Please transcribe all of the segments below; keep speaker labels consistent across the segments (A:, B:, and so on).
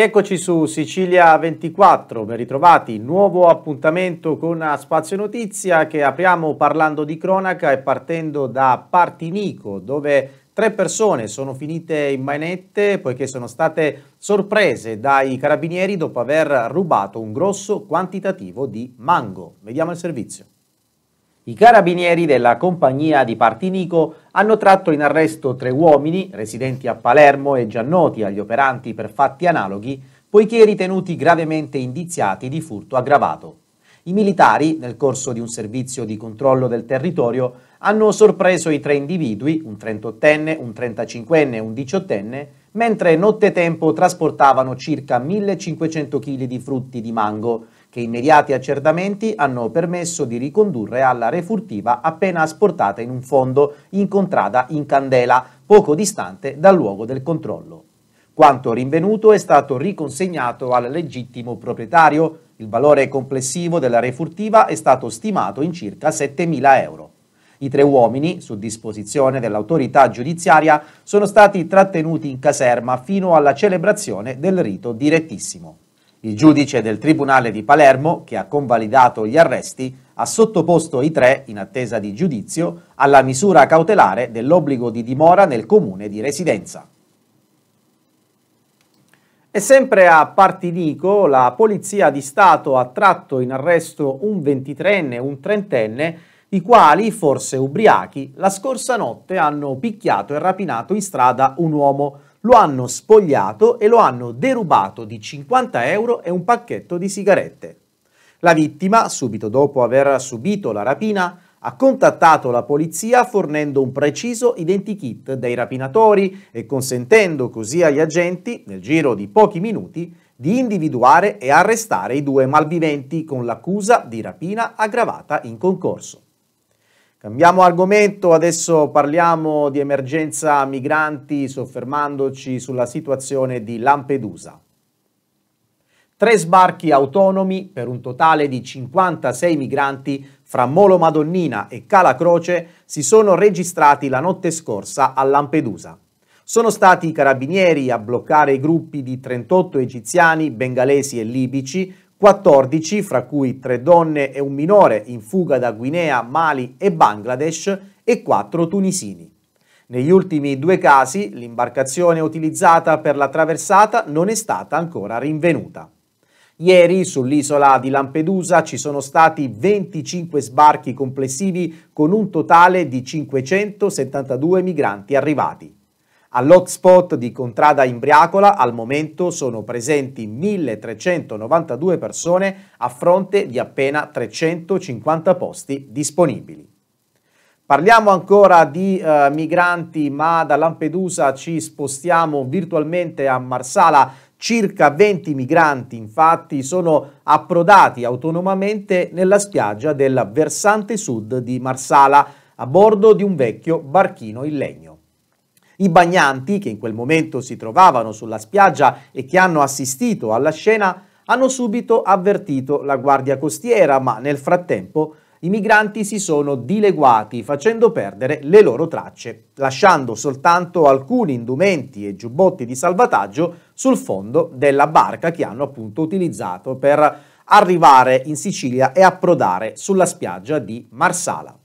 A: Eccoci su Sicilia 24, ben ritrovati, nuovo appuntamento con Spazio Notizia che apriamo parlando di cronaca e partendo da Partinico dove tre persone sono finite in manette poiché sono state sorprese dai carabinieri dopo aver rubato un grosso quantitativo di mango. Vediamo il servizio. I carabinieri della compagnia di Partinico hanno tratto in arresto tre uomini residenti a Palermo e già noti agli operanti per fatti analoghi, poiché ritenuti gravemente indiziati di furto aggravato. I militari, nel corso di un servizio di controllo del territorio, hanno sorpreso i tre individui, un 38enne, un 35enne e un 18enne, mentre nottetempo trasportavano circa 1500 kg di frutti di mango che immediati accertamenti hanno permesso di ricondurre alla refurtiva appena asportata in un fondo incontrata in Candela, poco distante dal luogo del controllo. Quanto rinvenuto è stato riconsegnato al legittimo proprietario. Il valore complessivo della refurtiva è stato stimato in circa 7.000 euro. I tre uomini, su disposizione dell'autorità giudiziaria, sono stati trattenuti in caserma fino alla celebrazione del rito direttissimo. Il giudice del Tribunale di Palermo, che ha convalidato gli arresti, ha sottoposto i tre, in attesa di giudizio, alla misura cautelare dell'obbligo di dimora nel comune di residenza. E sempre a Partinico, la Polizia di Stato ha tratto in arresto un 23enne e un 30enne, i quali, forse ubriachi, la scorsa notte hanno picchiato e rapinato in strada un uomo lo hanno spogliato e lo hanno derubato di 50 euro e un pacchetto di sigarette. La vittima, subito dopo aver subito la rapina, ha contattato la polizia fornendo un preciso identikit dei rapinatori e consentendo così agli agenti, nel giro di pochi minuti, di individuare e arrestare i due malviventi con l'accusa di rapina aggravata in concorso. Cambiamo argomento, adesso parliamo di emergenza migranti soffermandoci sulla situazione di Lampedusa. Tre sbarchi autonomi per un totale di 56 migranti fra Molo Madonnina e Cala Croce si sono registrati la notte scorsa a Lampedusa. Sono stati i carabinieri a bloccare i gruppi di 38 egiziani, bengalesi e libici 14, fra cui 3 donne e un minore in fuga da Guinea, Mali e Bangladesh, e 4 tunisini. Negli ultimi due casi l'imbarcazione utilizzata per la traversata non è stata ancora rinvenuta. Ieri sull'isola di Lampedusa ci sono stati 25 sbarchi complessivi con un totale di 572 migranti arrivati. All'hotspot di Contrada Imbriacola al momento sono presenti 1392 persone a fronte di appena 350 posti disponibili. Parliamo ancora di eh, migranti, ma da Lampedusa ci spostiamo virtualmente a Marsala. Circa 20 migranti infatti sono approdati autonomamente nella spiaggia del versante sud di Marsala a bordo di un vecchio barchino in legno. I bagnanti, che in quel momento si trovavano sulla spiaggia e che hanno assistito alla scena, hanno subito avvertito la guardia costiera, ma nel frattempo i migranti si sono dileguati facendo perdere le loro tracce, lasciando soltanto alcuni indumenti e giubbotti di salvataggio sul fondo della barca che hanno appunto utilizzato per arrivare in Sicilia e approdare sulla spiaggia di Marsala.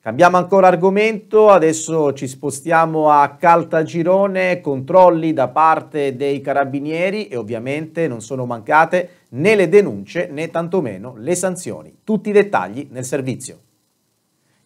A: Cambiamo ancora argomento, adesso ci spostiamo a Caltagirone, controlli da parte dei carabinieri e ovviamente non sono mancate né le denunce né tantomeno le sanzioni. Tutti i dettagli nel servizio.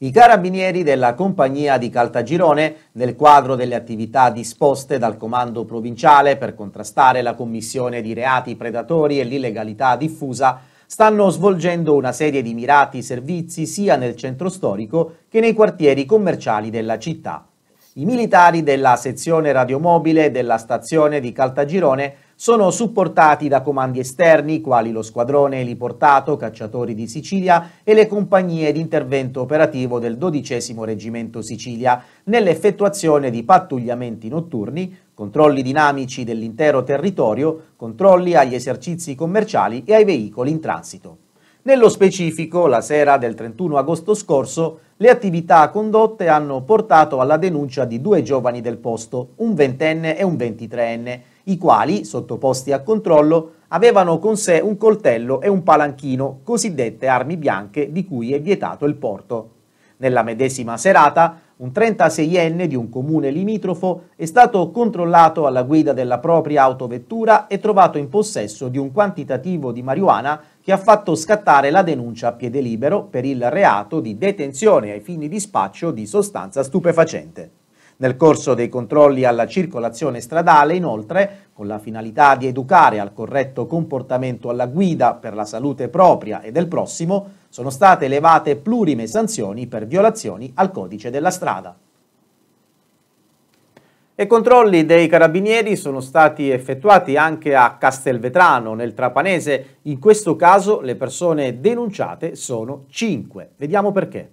A: I carabinieri della compagnia di Caltagirone, nel quadro delle attività disposte dal comando provinciale per contrastare la commissione di reati predatori e l'illegalità diffusa, stanno svolgendo una serie di mirati servizi sia nel centro storico che nei quartieri commerciali della città. I militari della sezione radiomobile della stazione di Caltagirone sono supportati da comandi esterni quali lo squadrone eliportato Cacciatori di Sicilia e le compagnie di intervento operativo del XII Reggimento Sicilia nell'effettuazione di pattugliamenti notturni, controlli dinamici dell'intero territorio, controlli agli esercizi commerciali e ai veicoli in transito. Nello specifico, la sera del 31 agosto scorso, le attività condotte hanno portato alla denuncia di due giovani del posto, un ventenne e un ventitreenne, i quali, sottoposti a controllo, avevano con sé un coltello e un palanchino, cosiddette armi bianche di cui è vietato il porto. Nella medesima serata, un 36enne di un comune limitrofo è stato controllato alla guida della propria autovettura e trovato in possesso di un quantitativo di marijuana che ha fatto scattare la denuncia a piede libero per il reato di detenzione ai fini di spaccio di sostanza stupefacente. Nel corso dei controlli alla circolazione stradale, inoltre, con la finalità di educare al corretto comportamento alla guida per la salute propria e del prossimo, sono state elevate plurime sanzioni per violazioni al codice della strada. E controlli dei carabinieri sono stati effettuati anche a Castelvetrano, nel Trapanese. In questo caso le persone denunciate sono 5. Vediamo perché.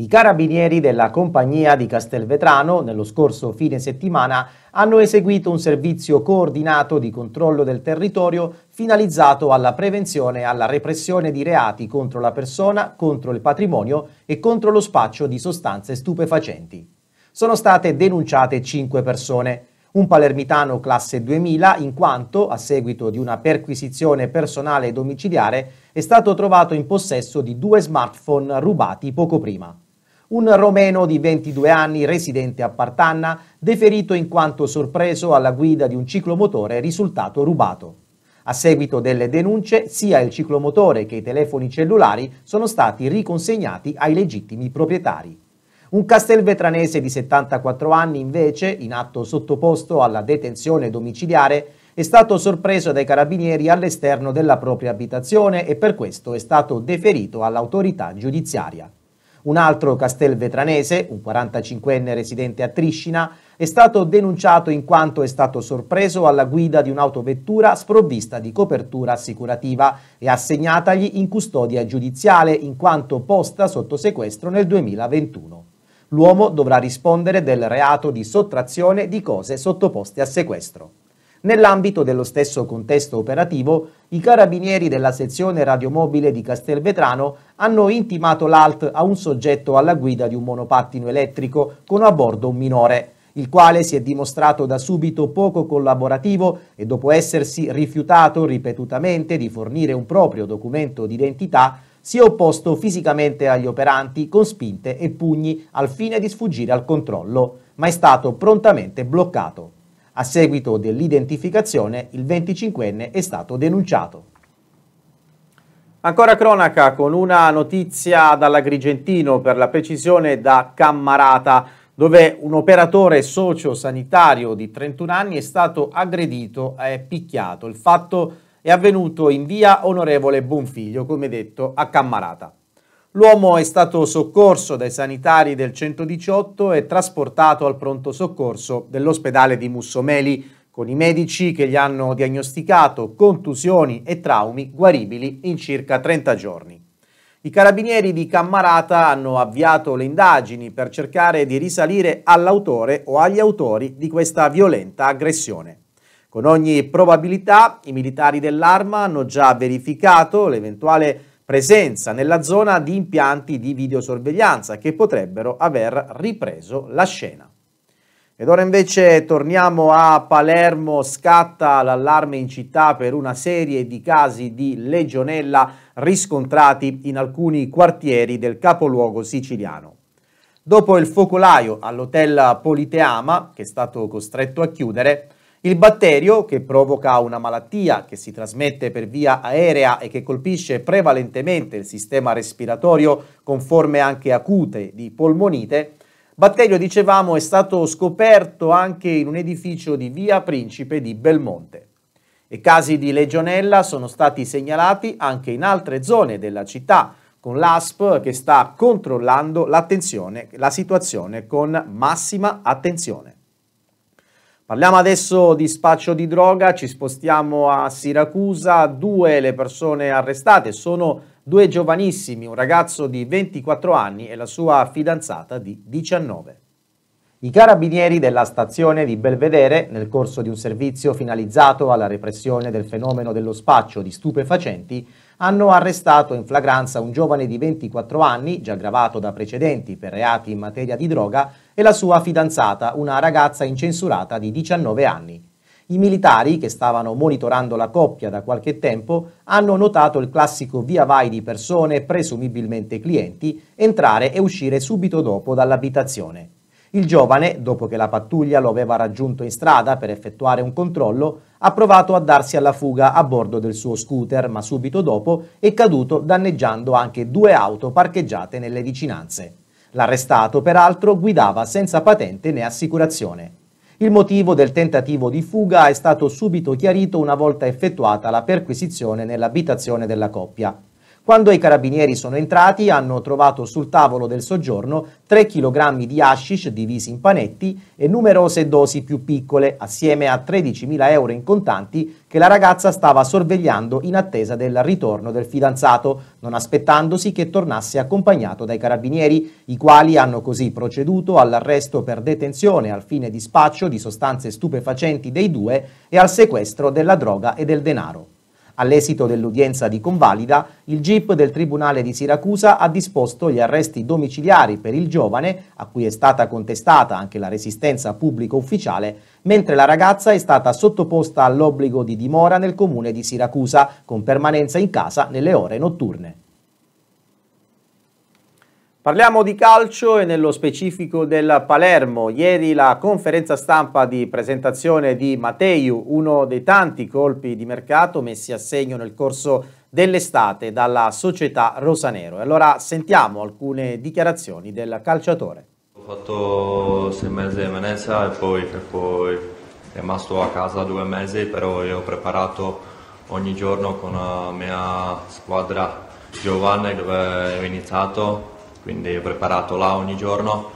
A: I carabinieri della compagnia di Castelvetrano nello scorso fine settimana hanno eseguito un servizio coordinato di controllo del territorio finalizzato alla prevenzione e alla repressione di reati contro la persona, contro il patrimonio e contro lo spaccio di sostanze stupefacenti. Sono state denunciate 5 persone, un palermitano classe 2000 in quanto, a seguito di una perquisizione personale domiciliare, è stato trovato in possesso di due smartphone rubati poco prima un romeno di 22 anni residente a Partanna, deferito in quanto sorpreso alla guida di un ciclomotore risultato rubato. A seguito delle denunce, sia il ciclomotore che i telefoni cellulari sono stati riconsegnati ai legittimi proprietari. Un castelvetranese di 74 anni, invece, in atto sottoposto alla detenzione domiciliare, è stato sorpreso dai carabinieri all'esterno della propria abitazione e per questo è stato deferito all'autorità giudiziaria. Un altro castelvetranese, un 45enne residente a Triscina, è stato denunciato in quanto è stato sorpreso alla guida di un'autovettura sprovvista di copertura assicurativa e assegnatagli in custodia giudiziale in quanto posta sotto sequestro nel 2021. L'uomo dovrà rispondere del reato di sottrazione di cose sottoposte a sequestro. Nell'ambito dello stesso contesto operativo, i carabinieri della sezione radiomobile di Castelvetrano hanno intimato l'alt a un soggetto alla guida di un monopattino elettrico con a bordo un minore il quale si è dimostrato da subito poco collaborativo e dopo essersi rifiutato ripetutamente di fornire un proprio documento d'identità, si è opposto fisicamente agli operanti con spinte e pugni al fine di sfuggire al controllo, ma è stato prontamente bloccato. A seguito dell'identificazione, il 25enne è stato denunciato. Ancora cronaca con una notizia dall'Agrigentino, per la precisione da Cammarata, dove un operatore sociosanitario di 31 anni è stato aggredito e picchiato. Il fatto è avvenuto in via Onorevole Bonfiglio, come detto, a Cammarata. L'uomo è stato soccorso dai sanitari del 118 e trasportato al pronto soccorso dell'ospedale di Mussomeli con i medici che gli hanno diagnosticato contusioni e traumi guaribili in circa 30 giorni. I carabinieri di Cammarata hanno avviato le indagini per cercare di risalire all'autore o agli autori di questa violenta aggressione. Con ogni probabilità i militari dell'arma hanno già verificato l'eventuale presenza nella zona di impianti di videosorveglianza che potrebbero aver ripreso la scena. Ed ora invece torniamo a Palermo, scatta l'allarme in città per una serie di casi di legionella riscontrati in alcuni quartieri del capoluogo siciliano. Dopo il focolaio all'hotel Politeama, che è stato costretto a chiudere, il batterio, che provoca una malattia che si trasmette per via aerea e che colpisce prevalentemente il sistema respiratorio con forme anche acute di polmonite, batterio, dicevamo, è stato scoperto anche in un edificio di via Principe di Belmonte. E casi di legionella sono stati segnalati anche in altre zone della città, con l'ASP che sta controllando la situazione con massima attenzione. Parliamo adesso di spaccio di droga, ci spostiamo a Siracusa, due le persone arrestate, sono due giovanissimi, un ragazzo di 24 anni e la sua fidanzata di 19. I carabinieri della stazione di Belvedere, nel corso di un servizio finalizzato alla repressione del fenomeno dello spaccio di stupefacenti, hanno arrestato in flagranza un giovane di 24 anni, già gravato da precedenti per reati in materia di droga, e la sua fidanzata, una ragazza incensurata di 19 anni. I militari, che stavano monitorando la coppia da qualche tempo, hanno notato il classico via vai di persone, presumibilmente clienti, entrare e uscire subito dopo dall'abitazione. Il giovane, dopo che la pattuglia lo aveva raggiunto in strada per effettuare un controllo, ha provato a darsi alla fuga a bordo del suo scooter, ma subito dopo è caduto danneggiando anche due auto parcheggiate nelle vicinanze. L'arrestato, peraltro, guidava senza patente né assicurazione. Il motivo del tentativo di fuga è stato subito chiarito una volta effettuata la perquisizione nell'abitazione della coppia. Quando i carabinieri sono entrati hanno trovato sul tavolo del soggiorno 3 kg di hashish divisi in panetti e numerose dosi più piccole, assieme a 13.000 euro in contanti che la ragazza stava sorvegliando in attesa del ritorno del fidanzato, non aspettandosi che tornasse accompagnato dai carabinieri, i quali hanno così proceduto all'arresto per detenzione al fine di spaccio di sostanze stupefacenti dei due e al sequestro della droga e del denaro. All'esito dell'udienza di convalida, il GIP del Tribunale di Siracusa ha disposto gli arresti domiciliari per il giovane, a cui è stata contestata anche la resistenza pubblico ufficiale, mentre la ragazza è stata sottoposta all'obbligo di dimora nel comune di Siracusa, con permanenza in casa nelle ore notturne. Parliamo di calcio e nello specifico del Palermo. Ieri la conferenza stampa di presentazione di Matteiu, uno dei tanti colpi di mercato messi a segno nel corso dell'estate dalla società Rosanero. Allora sentiamo alcune dichiarazioni del calciatore.
B: Ho fatto sei mesi a Venezia e poi, e poi è rimasto a casa due mesi, però io ho preparato ogni giorno con la mia squadra Giovanni dove ho iniziato quindi ho preparato là ogni giorno.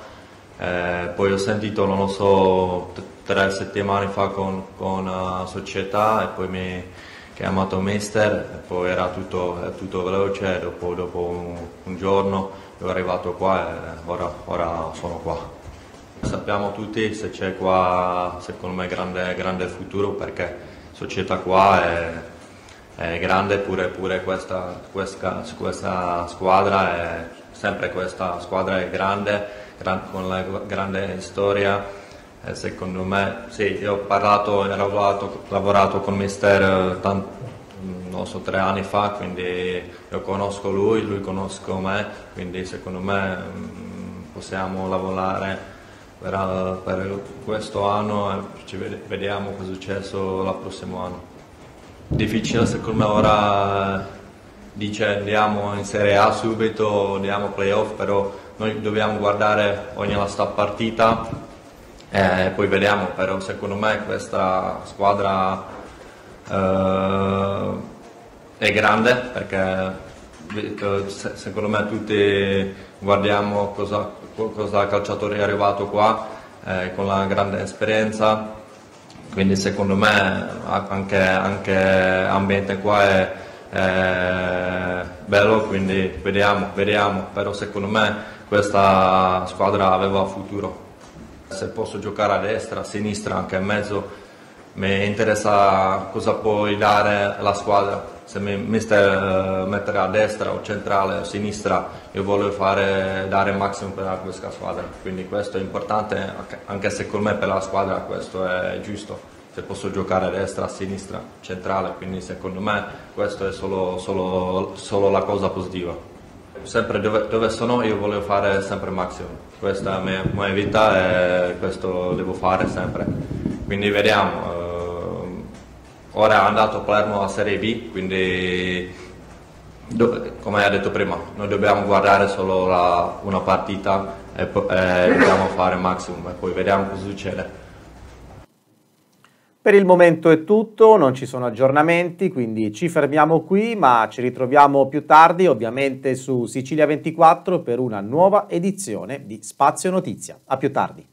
B: Eh, poi ho sentito, non lo so, tre settimane fa con, con una eh, società e poi mi ha chiamato mister, poi era tutto, tutto veloce, dopo, dopo un, un, giorno sono arrivato qua e ora, ora, sono qua. Sappiamo tutti se c'è qua, secondo me, grande, grande futuro perché la società qua è, è grande, pure, pure questa, questa, questa squadra è sempre questa squadra è grande, gran, con la grande storia, e eh, secondo me sì, io ho parlato e lavorato, lavorato con Mister eh, tanto, mm, non so, tre anni fa, quindi io conosco lui, lui conosco me, quindi secondo me mm, possiamo lavorare per, eh, per questo anno e ci vediamo cosa è successo il prossimo anno. Difficile secondo me ora dice andiamo in Serie A subito, andiamo playoff, però noi dobbiamo guardare ogni nostra partita eh, e poi vediamo, però secondo me questa squadra eh, è grande perché eh, secondo me tutti guardiamo cosa, cosa calciatore è arrivato qua eh, con la grande esperienza quindi secondo me anche, anche l'ambiente qua è eh, bello, quindi vediamo, vediamo, però secondo me questa squadra aveva futuro. Se posso giocare a destra, a sinistra, anche in mezzo, mi interessa cosa puoi dare la squadra. Se mi, mi eh, mettere a destra o centrale o sinistra, io voglio fare, dare il massimo per questa squadra. Quindi questo è importante, anche secondo me per la squadra questo è giusto se posso giocare a destra, a sinistra, centrale, quindi secondo me questa è solo, solo, solo la cosa positiva. Sempre dove, dove, sono io volevo fare sempre il massimo, questa è la mia, mia vita e questo devo fare sempre. Quindi vediamo, eh, ora è andato Palermo a Serie B, quindi come ha detto prima, noi dobbiamo guardare solo la, una partita e, e dobbiamo fare il massimo e poi vediamo cosa succede.
A: Per il momento è tutto, non ci sono aggiornamenti, quindi ci fermiamo qui, ma ci ritroviamo più tardi ovviamente su Sicilia 24 per una nuova edizione di Spazio Notizia. A più tardi.